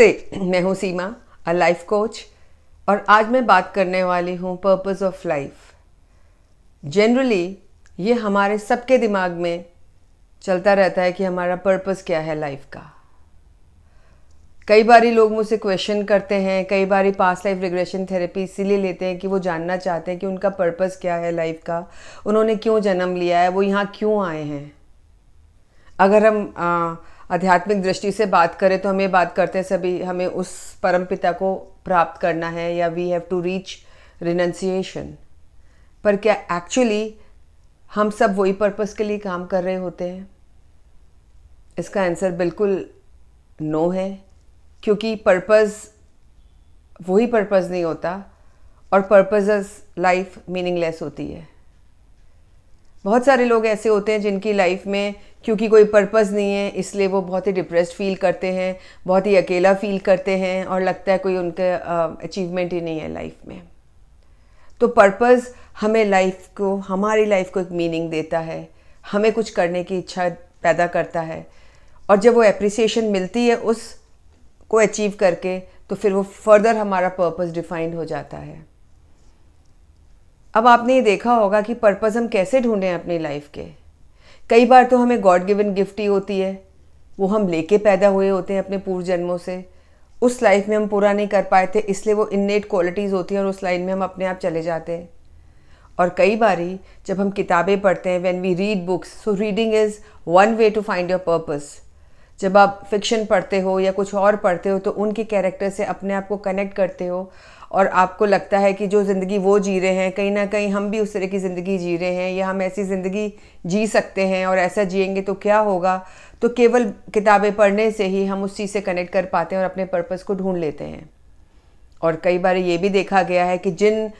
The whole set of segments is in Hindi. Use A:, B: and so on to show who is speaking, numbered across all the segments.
A: नमस्ते मैं हूँ सीमा अ लाइफ कोच और आज मैं बात करने वाली हूँ पर्पज ऑफ लाइफ जनरली ये हमारे सबके दिमाग में चलता रहता है कि हमारा पर्पज क्या है लाइफ का कई बार लोग मुझसे क्वेश्चन करते हैं कई बार पास लाइफ रिग्रेशन थेरेपी इसीलिए लेते हैं कि वो जानना चाहते हैं कि उनका पर्पज क्या है लाइफ का उन्होंने क्यों जन्म लिया है वो यहाँ क्यों आए हैं अगर हम आ, आध्यात्मिक दृष्टि से बात करें तो हमें बात करते हैं सभी हमें उस परम पिता को प्राप्त करना है या we have to reach renunciation पर क्या एक्चुअली हम सब वही पर्पस के लिए काम कर रहे होते हैं इसका आंसर बिल्कुल नो है क्योंकि पर्पस वही पर्पस नहीं होता और पर्पजेस लाइफ मीनिंगलेस होती है बहुत सारे लोग ऐसे होते हैं जिनकी लाइफ में क्योंकि कोई पर्पस नहीं है इसलिए वो बहुत ही डिप्रेस्ड फील करते हैं बहुत ही अकेला फील करते हैं और लगता है कोई उनका अचीवमेंट ही नहीं है लाइफ में तो पर्पस हमें लाइफ को हमारी लाइफ को एक मीनिंग देता है हमें कुछ करने की इच्छा पैदा करता है और जब वो एप्रिसिएशन मिलती है उस को अचीव करके तो फिर वो फर्दर हमारा पर्पज़ डिफाइंड हो जाता है अब आपने ये देखा होगा कि पर्पज़ हम कैसे ढूंढें अपनी लाइफ के कई बार तो हमें गॉड गिवन गिफ्ट ही होती है वो हम लेके पैदा हुए होते हैं अपने पूर्व जन्मों से उस लाइफ में हम पूरा नहीं कर पाए थे इसलिए वो इननेट क्वालिटीज़ होती हैं और उस लाइन में हम अपने आप चले जाते हैं और कई बार ही जब हम किताबें पढ़ते हैं when we read books so reading is one way to find your purpose जब आप फिक्शन पढ़ते हो या कुछ और पढ़ते हो तो उनके कैरेक्टर से अपने आप को कनेक्ट करते हो और आपको लगता है कि जो ज़िंदगी वो जी रहे हैं कहीं ना कहीं हम भी उस तरह की ज़िंदगी जी रहे हैं या हम ऐसी ज़िंदगी जी सकते हैं और ऐसा जिएंगे तो क्या होगा तो केवल किताबें पढ़ने से ही हम उस चीज़ से कनेक्ट कर पाते हैं और अपने पर्पज़ को ढूंढ लेते हैं और कई बार ये भी देखा गया है कि जिन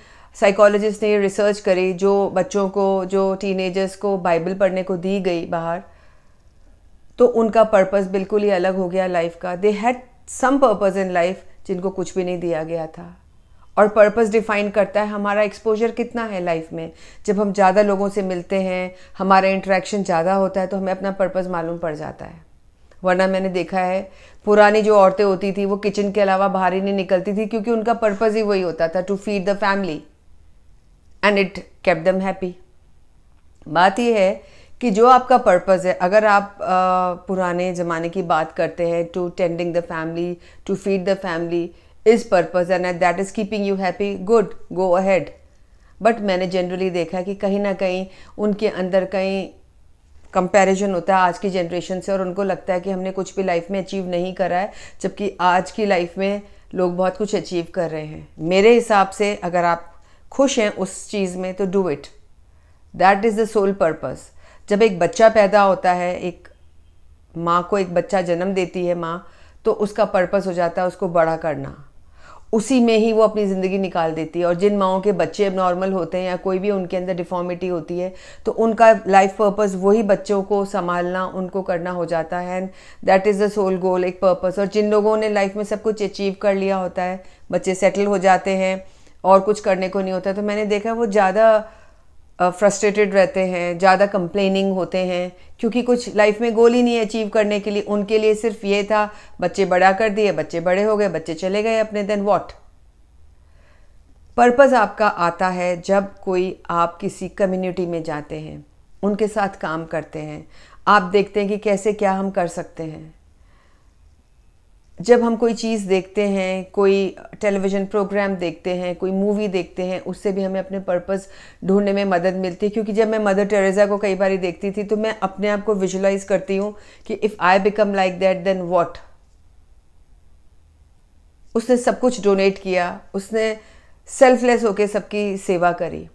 A: साइकोलॉजिस्ट ने ये रिसर्च करी जो बच्चों को जो टीनेजर्स को बाइबल पढ़ने को दी गई बाहर तो उनका पर्पस बिल्कुल ही अलग हो गया लाइफ का they had some purpose in life जिनको कुछ भी नहीं दिया गया था और पर्पस डिफाइन करता है हमारा एक्सपोजर कितना है लाइफ में जब हम ज़्यादा लोगों से मिलते हैं हमारा इंटरेक्शन ज़्यादा होता है तो हमें अपना पर्पस मालूम पड़ जाता है वरना मैंने देखा है पुरानी जो औरतें होती थी वो किचन के अलावा बाहर ही नहीं निकलती थी क्योंकि उनका पर्पज़ ही वही होता था to feed the family and it kept them happy बात यह है कि जो आपका पर्पज़ है अगर आप आ, पुराने ज़माने की बात करते हैं to tending the family to feed the family इस purpose and that is keeping you happy good go ahead but मैंने जनरली देखा कि कहीं ना कहीं उनके अंदर कहीं कंपैरिजन होता है आज की जनरेशन से और उनको लगता है कि हमने कुछ भी लाइफ में अचीव नहीं करा है जबकि आज की लाइफ में लोग बहुत कुछ अचीव कर रहे हैं मेरे हिसाब से अगर आप खुश हैं उस चीज़ में तो do it that is the sole purpose जब एक बच्चा पैदा होता है एक माँ को एक बच्चा जन्म देती है माँ तो उसका पर्पज़ हो जाता है उसको बड़ा करना उसी में ही वो अपनी ज़िंदगी निकाल देती है और जिन माओ के बच्चे अब नॉर्मल होते हैं या कोई भी उनके अंदर डिफॉर्मिटी होती है तो उनका लाइफ पर्पस वही बच्चों को संभालना उनको करना हो जाता है and that is the sole goal एक पर्पस और जिन लोगों ने लाइफ में सब कुछ अचीव कर लिया होता है बच्चे सेटल हो जाते हैं और कुछ करने को नहीं होता तो मैंने देखा वो ज़्यादा फ्रस्ट्रेटेड रहते हैं ज़्यादा कंप्लेनिंग होते हैं क्योंकि कुछ लाइफ में गोल ही नहीं अचीव करने के लिए उनके लिए सिर्फ ये था बच्चे बड़ा कर दिए बच्चे बड़े हो गए बच्चे चले गए अपने देन वॉट पर्पज़ आपका आता है जब कोई आप किसी कम्युनिटी में जाते हैं उनके साथ काम करते हैं आप देखते हैं कि कैसे क्या हम कर सकते हैं जब हम कोई चीज़ देखते हैं कोई टेलीविज़न प्रोग्राम देखते हैं कोई मूवी देखते हैं उससे भी हमें अपने पर्पस ढूंढने में मदद मिलती है क्योंकि जब मैं मदर टेरेसा को कई बार देखती थी तो मैं अपने आप को विजुलाइज करती हूँ कि if I become like that then what उसने सब कुछ डोनेट किया उसने सेल्फलेस होकर सबकी सेवा करी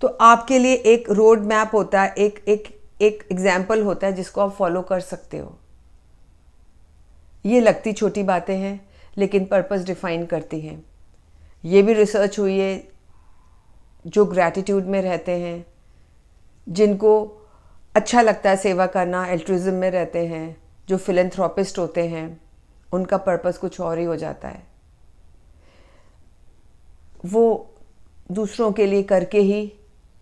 A: तो आपके लिए एक रोड मैप होता है एक एक एक एग्जाम्पल होता है जिसको आप फॉलो कर सकते हो ये लगती छोटी बातें हैं लेकिन पर्पस डिफाइन करती हैं ये भी रिसर्च हुई है जो ग्रैटिट्यूड में रहते हैं जिनको अच्छा लगता है सेवा करना एल्ट्रिज्म में रहते हैं जो फिलेंथ्रोपिस्ट होते हैं उनका पर्पस कुछ और ही हो जाता है वो दूसरों के लिए करके ही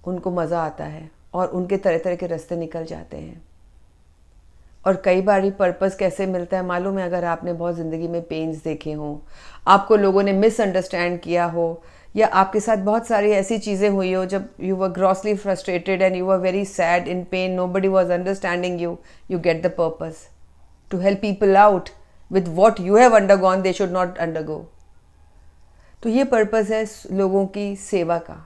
A: उनको मज़ा आता है और उनके तरह तरह के रास्ते निकल जाते हैं और कई बार ही पर्पज़ कैसे मिलता है मालूम है अगर आपने बहुत ज़िंदगी में पेन्स देखे हों आपको लोगों ने मिसअंडरस्टैंड किया हो या आपके साथ बहुत सारी ऐसी चीज़ें हुई हो जब you were grossly frustrated and you are very sad in pain nobody was understanding you you get the purpose to help people out with what you have undergone they should not undergo तो ये पर्पज़ है लोगों की सेवा का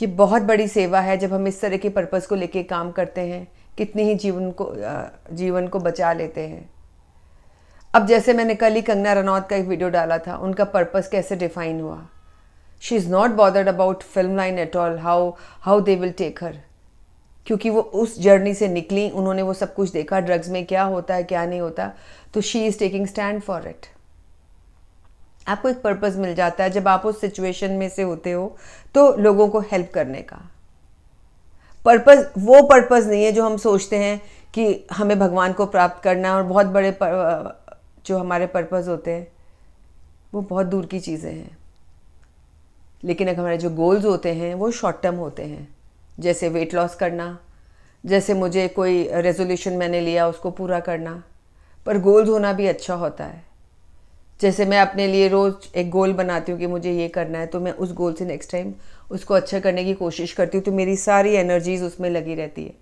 A: ये बहुत बड़ी सेवा है जब हम इस तरह के पर्पज़ को लेके काम करते हैं कितने ही जीवन को जीवन को बचा लेते हैं अब जैसे मैंने कल ही कंगना रनौत का एक वीडियो डाला था उनका पर्पस कैसे डिफाइन हुआ she is not bothered about film line at all how how they will take her क्योंकि वो उस जर्नी से निकली उन्होंने वो सब कुछ देखा ड्रग्स में क्या होता है क्या नहीं होता तो she is taking stand for it आपको एक पर्पज़ मिल जाता है जब आप उस सिचुएशन में से होते हो तो लोगों को हेल्प करने का पर्पज़ वो पर्पज़ नहीं है जो हम सोचते हैं कि हमें भगवान को प्राप्त करना और बहुत बड़े पर, जो हमारे पर्पज़ होते हैं वो बहुत दूर की चीज़ें हैं लेकिन अगर हमारे जो गोल्स होते हैं वो शॉर्ट टर्म होते हैं जैसे वेट लॉस करना जैसे मुझे कोई रेजोल्यूशन मैंने लिया उसको पूरा करना पर गोल्स होना भी अच्छा होता है जैसे मैं अपने लिए रोज़ एक गोल बनाती हूँ कि मुझे ये करना है तो मैं उस गोल से नेक्स्ट टाइम उसको अच्छा करने की कोशिश करती हूँ तो मेरी सारी एनर्जीज उसमें लगी रहती है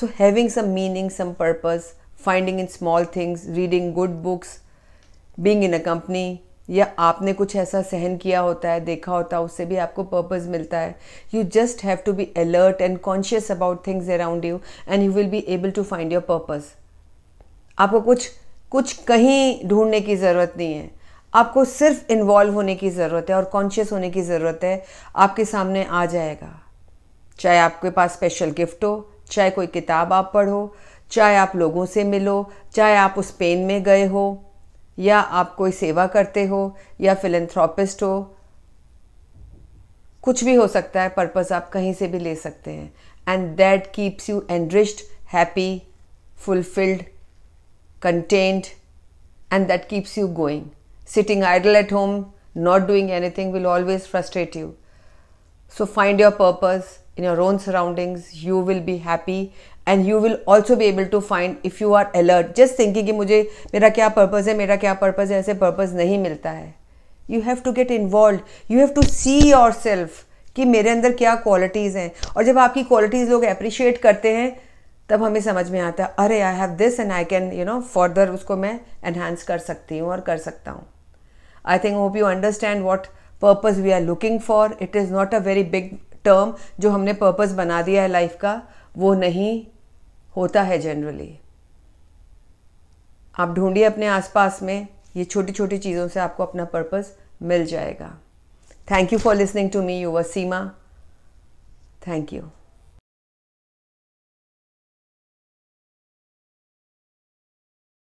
A: so having some meaning some purpose finding in small things reading good books being in a company या आपने कुछ ऐसा सहन किया होता है देखा होता है उससे भी आपको पर्पज़ मिलता है you just have to be alert and conscious about things around you and you will be able to find your purpose आपको कुछ कुछ कहीं ढूंढने की ज़रूरत नहीं है आपको सिर्फ इन्वॉल्व होने की ज़रूरत है और कॉन्शियस होने की ज़रूरत है आपके सामने आ जाएगा चाहे आपके पास स्पेशल गिफ्ट हो चाहे कोई किताब आप पढ़ो चाहे आप लोगों से मिलो चाहे आप उस पेन में गए हो या आप कोई सेवा करते हो या फिलेंथ्रॉपिस्ट हो कुछ भी हो सकता है पर्पस आप कहीं से भी ले सकते हैं and that keeps you enriched happy fulfilled contained, and that keeps you going. Sitting idle at home, not doing anything, will always frustrate you. So find your purpose in your own surroundings. You will be happy and you will also be able to find if you are alert. Just thinking कि मुझे मेरा क्या purpose है मेरा क्या purpose है ऐसे purpose नहीं मिलता है You have to get involved. You have to see yourself self कि मेरे अंदर क्या क्वालिटीज़ हैं और जब आपकी क्वालिटीज़ लोग अप्रिशिएट करते हैं तब हमें समझ में आता है अरे I have this and I can you know further उसको मैं एनहेंस कर सकती हूँ और कर सकता हूँ I think hope you understand what purpose we are looking for it is not a very big term जो हमने पर्पज़ बना दिया है लाइफ का वो नहीं होता है जनरली आप ढूंढिए अपने आसपास में ये छोटी छोटी चीज़ों से आपको अपना पर्पज़ मिल जाएगा thank you for listening to me you Waseema thank you